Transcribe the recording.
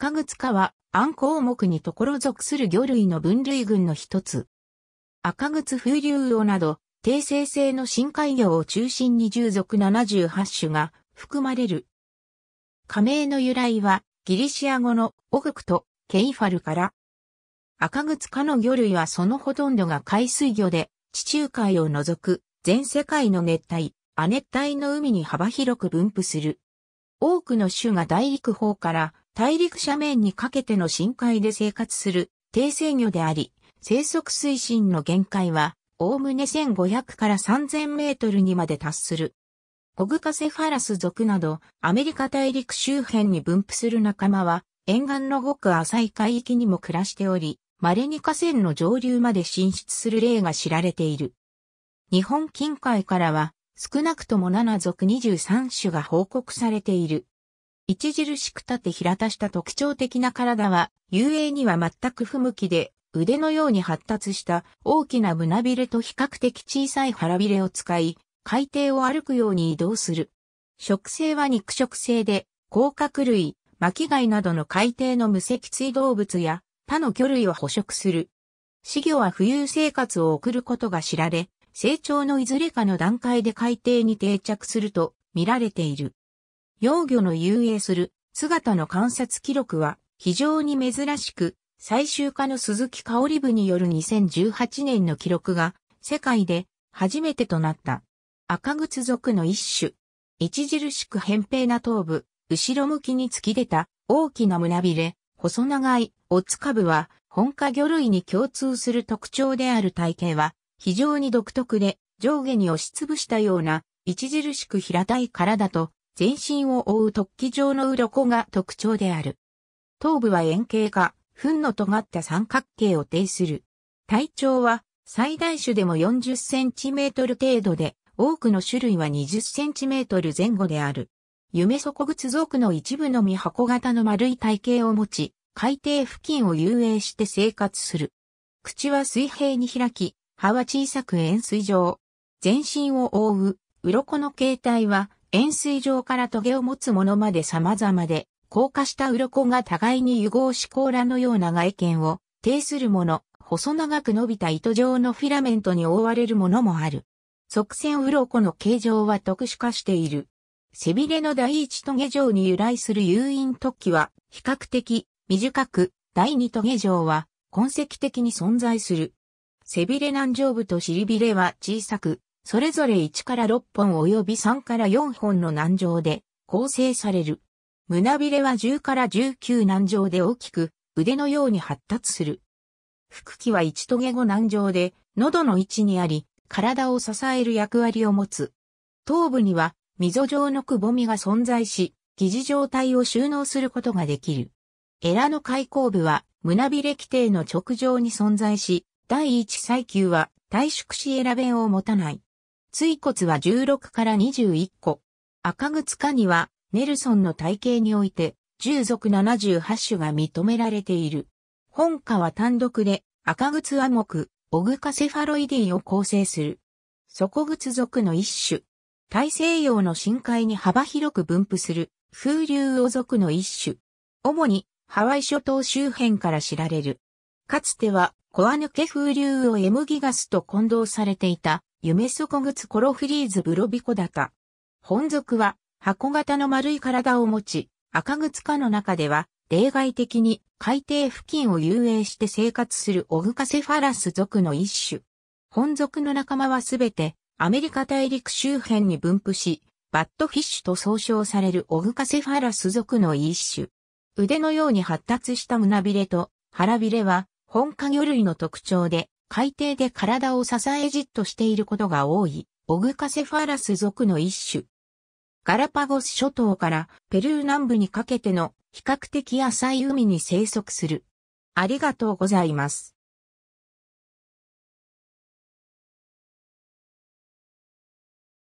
赤靴下は、暗項目にところ属する魚類の分類群の一つ。赤靴風流魚など、低生性の深海魚を中心に従属78種が含まれる。加盟の由来は、ギリシア語のオグクとケイファルから。赤靴科の魚類はそのほとんどが海水魚で、地中海を除く全世界の熱帯、亜熱帯の海に幅広く分布する。多くの種が大陸方から大陸斜面にかけての深海で生活する低生魚であり、生息水深の限界は、おおむね1500から3000メートルにまで達する。オグカセファラス属など、アメリカ大陸周辺に分布する仲間は、沿岸のごく浅い海域にも暮らしており、稀に河川の上流まで進出する例が知られている。日本近海からは、少なくとも7属23種が報告されている。著しく立て平たした特徴的な体は、遊泳には全く不向きで、腕のように発達した大きな胸びれと比較的小さい腹びれを使い、海底を歩くように移動する。食性は肉食性で、甲殻類、巻貝などの海底の無脊椎動物や他の魚類を捕食する。死魚は浮遊生活を送ることが知られ、成長のいずれかの段階で海底に定着すると見られている。幼魚の遊泳する姿の観察記録は非常に珍しく、最終化の鈴木香織部による2018年の記録が世界で初めてとなった。赤靴属の一種。著しく扁平な頭部、後ろ向きに突き出た大きな胸びれ、細長いおつかブは本科魚類に共通する特徴である体型は非常に独特で上下に押しつぶしたような著しく平たい体と全身を覆う突起状の鱗が特徴である。頭部は円形か、糞の尖った三角形を呈する。体長は最大種でも40センチメートル程度で、多くの種類は20センチメートル前後である。夢底靴属の一部のみ箱型の丸い体型を持ち、海底付近を遊泳して生活する。口は水平に開き、歯は小さく円錐状。全身を覆う、鱗の形態は円錐状から棘を持つものまで様々で、硬化した鱗が互いに融合し甲羅のような外見を呈するもの、細長く伸びた糸状のフィラメントに覆われるものもある。側線鱗の形状は特殊化している。背びれの第一棘状に由来する誘引突起は比較的短く、第二棘状は痕跡的に存在する。背びれ軟上部と尻びれは小さく、それぞれ1から6本及び3から4本の軟条で構成される。胸びれは10から19軟条で大きく、腕のように発達する。腹器は一トゲ後軟条で、喉の位置にあり、体を支える役割を持つ。頭部には、溝状のくぼみが存在し、疑似状態を収納することができる。エラの開口部は、胸びれ規定の直上に存在し、第一最級は、退縮しエラ弁を持たない。椎骨は16から21個。赤靴下には、ネルソンの体系において、従属78種が認められている。本科は単独で、赤靴亜目、オグカセファロイディを構成する。底靴属の一種。大西洋の深海に幅広く分布する、風流王属の一種。主に、ハワイ諸島周辺から知られる。かつては、コアヌケ風流王エムギガスと混同されていた、夢底靴コロフリーズブロビコダタ。本属は箱型の丸い体を持ち、赤靴科の中では例外的に海底付近を遊泳して生活するオグカセファラス属の一種。本属の仲間はすべてアメリカ大陸周辺に分布し、バットフィッシュと総称されるオグカセファラス属の一種。腕のように発達した胸びれと腹びれは本科魚類の特徴で海底で体を支えじっとしていることが多い、オグカセファラス属の一種。ガラパゴス諸島からペルー南部にかけての比較的浅い海に生息する。ありがとうございます。